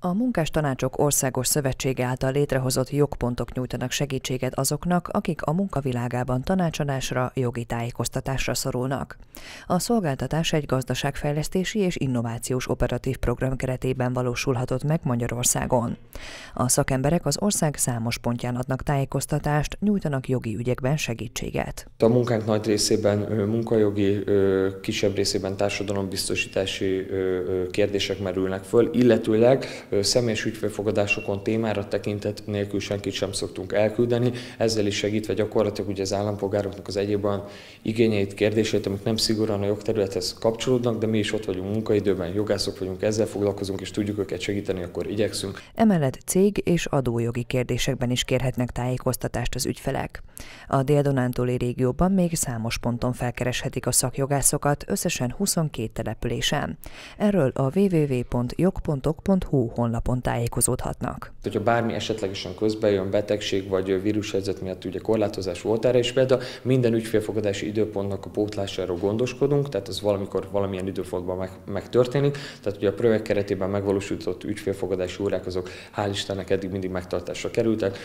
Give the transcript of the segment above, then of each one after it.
A Munkástanácsok Országos Szövetsége által létrehozott jogpontok nyújtanak segítséget azoknak, akik a munkavilágában tanácsadásra, jogi tájékoztatásra szorulnak. A szolgáltatás egy gazdaságfejlesztési és innovációs operatív program keretében valósulhatott meg Magyarországon. A szakemberek az ország számos pontján adnak tájékoztatást, nyújtanak jogi ügyekben segítséget. A munkánk nagy részében munkajogi, kisebb részében társadalombiztosítási kérdések merülnek föl, illetőleg személyes ügyfélfogadásokon témára tekintet nélkül senkit sem szoktunk elküldeni, ezzel is segítve gyakorlatilag ugye az állampolgároknak az egyéb olyan igényeit, kérdéseit, amik nem szigorúan a jogterülethez kapcsolódnak, de mi is ott vagyunk munkaidőben, jogászok vagyunk, ezzel foglalkozunk, és tudjuk őket segíteni, akkor igyekszünk. Emellett cég és adójogi kérdésekben is kérhetnek tájékoztatást az ügyfelek. A Dél-Dunántúli régióban még számos ponton felkereshetik a szakjogászokat, összesen 22 településen. Erről a www.jog.ok.hu honlapon tájékozódhatnak. Hogyha bármi esetlegesen közbejön betegség vagy vírushelyzet miatt ugye korlátozás volt erre is például, minden ügyfélfogadási időpontnak a pótlásáról gondoskodunk, tehát ez valamikor valamilyen időpontban meg, megtörténik. Tehát ugye a projekt keretében megvalósított ügyfélfogadási órák azok hál' Istennek eddig mindig megtartásra kerültek,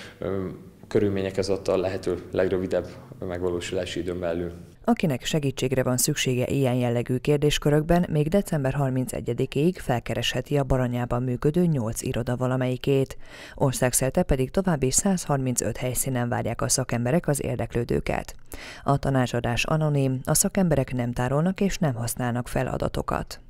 körülmények a lehető legrövidebb megvalósulási időn belül. Akinek segítségre van szüksége ilyen jellegű kérdéskörökben, még december 31-ig felkeresheti a Baranyában működő 8 iroda valamelyikét. Országszerte pedig további 135 helyszínen várják a szakemberek az érdeklődőket. A tanácsadás anonim, a szakemberek nem tárolnak és nem használnak fel adatokat.